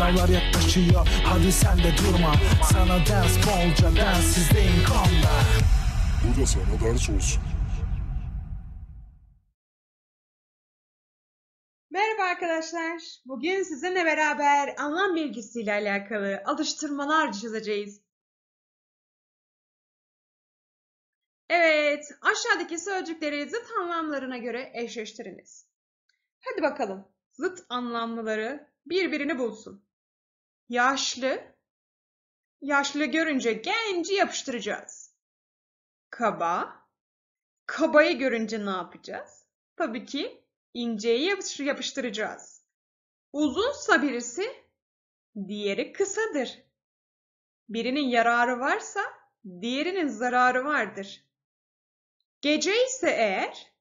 Sınavlar yaklaşıyor hadi sen de durma Sana ders bolca densizdeyim kolla Bu da sana ders olsun Merhaba arkadaşlar. Bugün sizinle beraber anlam bilgisiyle alakalı alıştırmalar çizeceğiz. Evet, aşağıdaki sözcükleri zıt anlamlarına göre eşleştiriniz. Hadi bakalım, zıt anlamlıları birbirini bulsun. Yaşlı. Yaşlı görünce genci yapıştıracağız. Kaba. Kabayı görünce ne yapacağız? Tabii ki inceyi yapıştıracağız. Uzunsa birisi, diğeri kısadır. Birinin yararı varsa diğerinin zararı vardır. Gece ise eğer,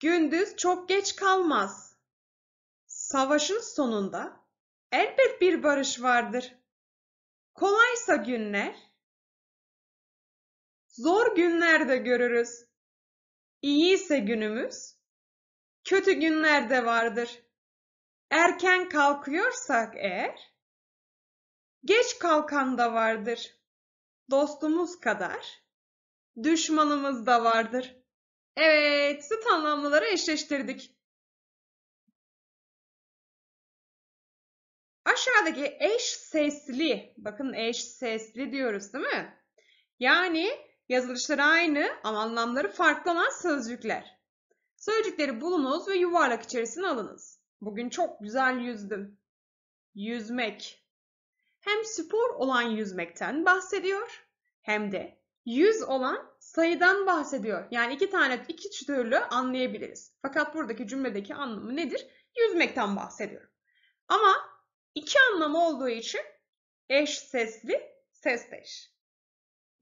gündüz çok geç kalmaz. Savaşın sonunda Elbet bir barış vardır. Kolaysa günler, zor günler de görürüz. İyiyse günümüz, kötü günler de vardır. Erken kalkıyorsak eğer, geç kalkan da vardır. Dostumuz kadar, düşmanımız da vardır. Evet, zıt anlamlıları eşleştirdik. Aşağıdaki eş sesli, bakın eş sesli diyoruz değil mi? Yani yazılışları aynı ama anlamları farklı olan sözcükler. Sözcükleri bulunuz ve yuvarlak içerisine alınız. Bugün çok güzel yüzdüm. Yüzmek. Hem spor olan yüzmekten bahsediyor hem de yüz olan sayıdan bahsediyor. Yani iki tane iki türlü anlayabiliriz. Fakat buradaki cümledeki anlamı nedir? Yüzmekten bahsediyor. Ama İki anlamı olduğu için eş sesli, sesteş.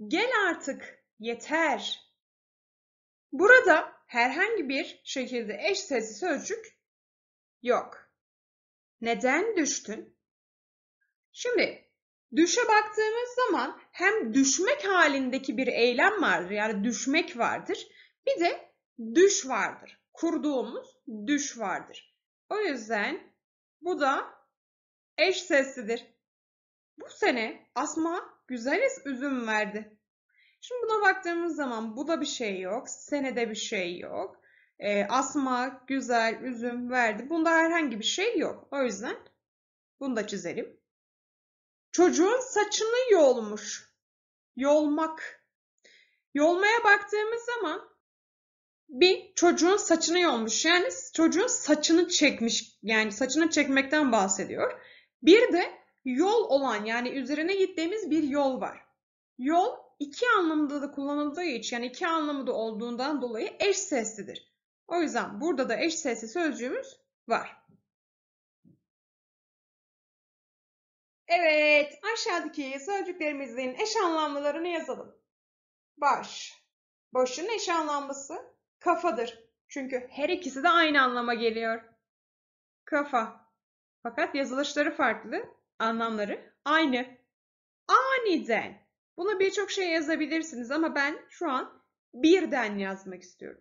Gel artık, yeter. Burada herhangi bir şekilde eş sesli sözcük yok. Neden düştün? Şimdi düşe baktığımız zaman hem düşmek halindeki bir eylem vardır. Yani düşmek vardır. Bir de düş vardır. Kurduğumuz düş vardır. O yüzden bu da eş seslidir. Bu sene asma güzel üzüm verdi. Şimdi buna baktığımız zaman bu da bir şey yok. Senede bir şey yok. E, asma güzel üzüm verdi. Bunda herhangi bir şey yok. O yüzden bunu da çizelim. Çocuğun saçını yolmuş. Yolmak. Yolmaya baktığımız zaman bir çocuğun saçını yolmuş. Yani çocuğun saçını çekmiş. Yani saçını çekmekten bahsediyor. Bir de yol olan yani üzerine gittiğimiz bir yol var. Yol iki anlamda da kullanıldığı için yani iki anlamı da olduğundan dolayı eş seslidir. O yüzden burada da eş sesli sözcüğümüz var. Evet, aşağıdaki sözcüklerimizin eş anlamlılarını yazalım. Baş. Başın eş anlamlısı kafadır. Çünkü her ikisi de aynı anlama geliyor. Kafa. Fakat yazılışları farklı, anlamları aynı. Aniden. Buna birçok şey yazabilirsiniz ama ben şu an birden yazmak istiyorum.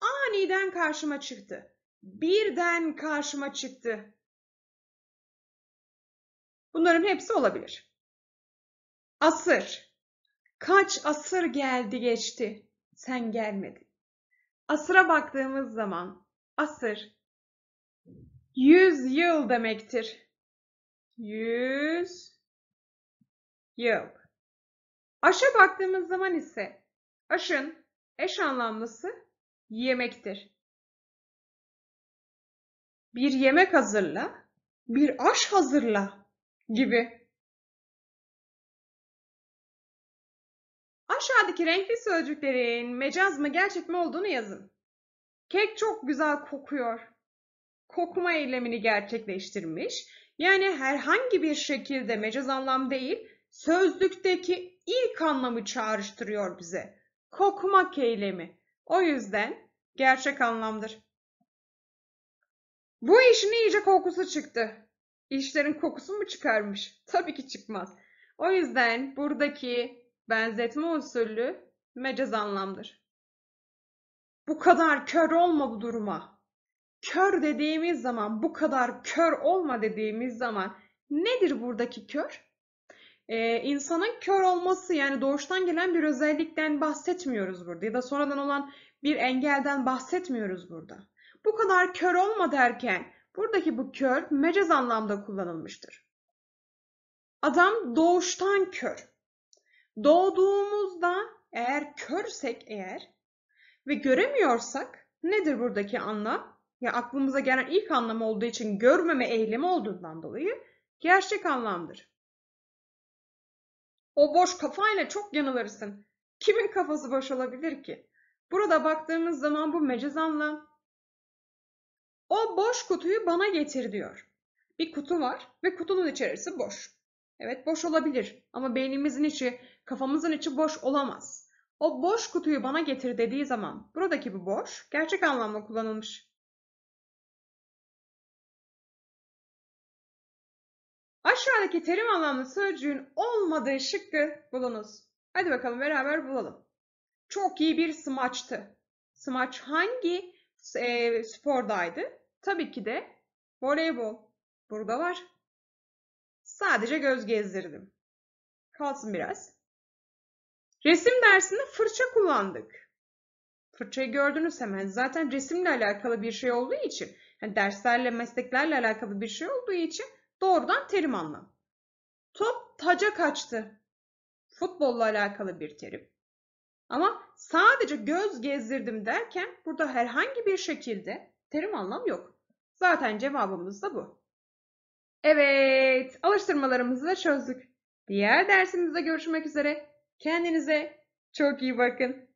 Aniden karşıma çıktı. Birden karşıma çıktı. Bunların hepsi olabilir. Asır. Kaç asır geldi geçti. Sen gelmedin. Asıra baktığımız zaman asır Yüz yıl demektir. Yüz yıl. Aşa baktığımız zaman ise aşın eş anlamlısı yemektir. Bir yemek hazırla, bir aş hazırla gibi. Aşağıdaki renkli sözcüklerin mecaz mı gerçek mi olduğunu yazın. Kek çok güzel kokuyor kokma eylemini gerçekleştirmiş. Yani herhangi bir şekilde mecaz anlam değil, sözlükteki ilk anlamı çağrıştırıyor bize. Kokmak eylemi. O yüzden gerçek anlamdır. Bu işin iyice kokusu çıktı. İşlerin kokusu mu çıkarmış? Tabii ki çıkmaz. O yüzden buradaki benzetme usulü mecaz anlamdır. Bu kadar kör olma bu duruma kör dediğimiz zaman bu kadar kör olma dediğimiz zaman nedir buradaki kör? Ee, insanın kör olması yani doğuştan gelen bir özellikten bahsetmiyoruz burada ya da sonradan olan bir engelden bahsetmiyoruz burada. Bu kadar kör olma derken buradaki bu kör mecaz anlamda kullanılmıştır. Adam doğuştan kör. Doğduğumuzda eğer körsek eğer ve göremiyorsak nedir buradaki anlam? ya aklımıza gelen ilk anlam olduğu için görmeme eylemi olduğundan dolayı gerçek anlamdır. O boş kafayla çok yanılırsın. Kimin kafası boş olabilir ki? Burada baktığımız zaman bu mecaz anlam. O boş kutuyu bana getir diyor. Bir kutu var ve kutunun içerisi boş. Evet boş olabilir ama beynimizin içi, kafamızın içi boş olamaz. O boş kutuyu bana getir dediği zaman buradaki bu boş gerçek anlamda kullanılmış. Aşağıdaki terim anlamlı sözcüğün olmadığı şıkkı bulunuz. Hadi bakalım beraber bulalım. Çok iyi bir smaçtı. Smaç hangi e, spordaydı? Tabii ki de voleybol. Burada var. Sadece göz gezdirdim. Kalsın biraz. Resim dersinde fırça kullandık. Fırçayı gördünüz hemen. Zaten resimle alakalı bir şey olduğu için, yani derslerle, mesleklerle alakalı bir şey olduğu için Doğrudan terim anlam. Top taca kaçtı. Futbolla alakalı bir terim. Ama sadece göz gezdirdim derken burada herhangi bir şekilde terim anlam yok. Zaten cevabımız da bu. Evet, alıştırmalarımızı da çözdük. Diğer dersimizde görüşmek üzere. Kendinize çok iyi bakın.